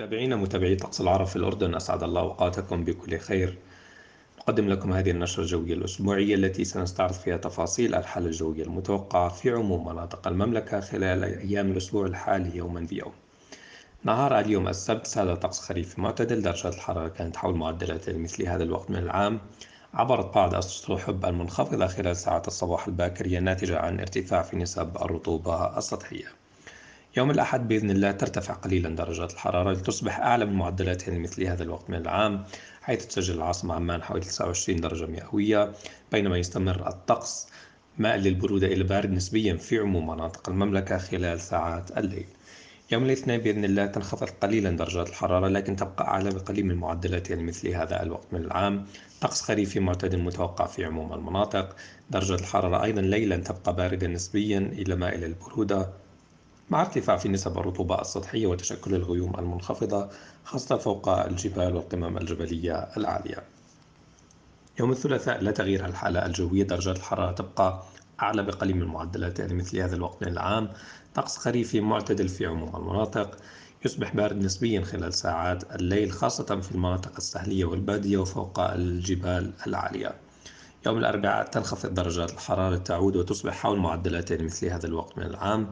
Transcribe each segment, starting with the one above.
متابعينا متابعي طقس العرب في الأردن أسعد الله أوقاتكم بكل خير نقدم لكم هذه النشرة الجوية الأسبوعية التي سنستعرض فيها تفاصيل الحالة الجوية المتوقعة في عموم مناطق المملكة خلال أيام الأسبوع الحالي يوما بيوم نهار اليوم السبت ساد طقس خريف معتدل درجات الحرارة كانت حول معدلات لمثل هذا الوقت من العام عبرت بعض السحب المنخفضة خلال ساعات الصباح الباكرية ناتجة عن ارتفاع في نسب الرطوبة السطحية يوم الأحد بإذن الله ترتفع قليلا درجات الحرارة لتصبح أعلى من معدلاتها لمثل هذا الوقت من العام حيث تسجل العاصمة عمان حوالي 29 درجة مئوية بينما يستمر الطقس مائل للبرودة إلى بارد نسبيا في عموم مناطق المملكة خلال ساعات الليل يوم الاثنين بإذن الله تنخفض قليلا درجات الحرارة لكن تبقى أعلى بقليل من معدلاتها لمثل هذا الوقت من العام طقس خريفي معتدل متوقع في عموم المناطق درجة الحرارة أيضا ليلا تبقى باردة نسبيا إلى مائلة البرودة مع ارتفاع في نسب الرطوبة السطحية وتشكل الغيوم المنخفضة خاصة فوق الجبال والقمم الجبلية العالية. يوم الثلاثاء لا تغيير الحالة الجوية درجات الحرارة تبقى أعلى بقليل من معدلات لمثل يعني هذا الوقت من العام طقس خريفي معتدل في عموم المناطق يصبح بارد نسبيا خلال ساعات الليل خاصة في المناطق السهلية والبادية وفوق الجبال العالية يوم الأربعاء تنخفض درجات الحرارة تعود وتصبح حول معدلات يعني مثل هذا الوقت من العام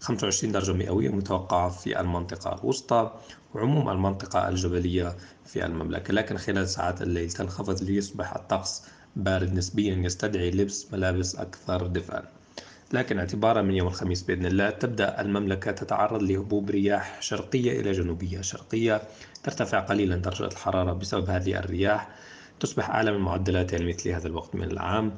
25 درجة مئوية متوقعة في المنطقة الوسطى وعموم المنطقة الجبلية في المملكة لكن خلال ساعات الليل تنخفض ليصبح الطقس بارد نسبيا يستدعي لبس ملابس أكثر دفئا لكن اعتبارا من يوم الخميس بإذن الله تبدأ المملكة تتعرض لهبوب رياح شرقية إلى جنوبية شرقية ترتفع قليلا درجة الحرارة بسبب هذه الرياح تصبح أعلى من معدلاتها مثل هذا الوقت من العام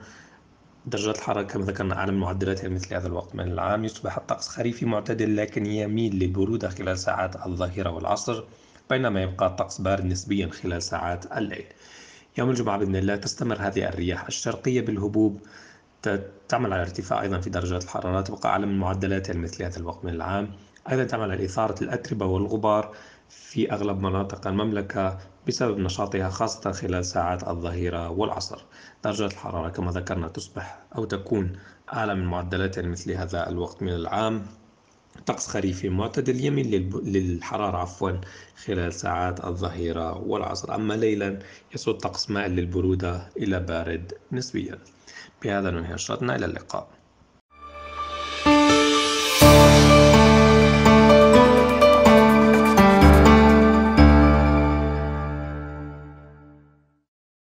درجات الحرارة كما ذكرنا أعلى من معدلاتها مثل هذا الوقت من العام يصبح الطقس خريفي معتدل لكن يميل للبرودة خلال ساعات الظهيرة والعصر بينما يبقى الطقس بارد نسبيا خلال ساعات الليل يوم الجمعة بإذن الله تستمر هذه الرياح الشرقية بالهبوب تعمل على ارتفاع أيضا في درجات الحرارة تبقى أعلى من معدلاتها مثل هذا الوقت من العام أيضا تعمل على إثارة الأتربة والغبار في أغلب مناطق المملكة بسبب نشاطها خاصة خلال ساعات الظهيرة والعصر درجة الحرارة كما ذكرنا تصبح أو تكون أعلى من معدلاتها مثل هذا الوقت من العام طقس خريفي معتدل يميل للحرارة عفوا خلال ساعات الظهيرة والعصر أما ليلا يصل طقس مائل للبرودة إلى بارد نسبيا بهذا ننهي نشرتنا إلى اللقاء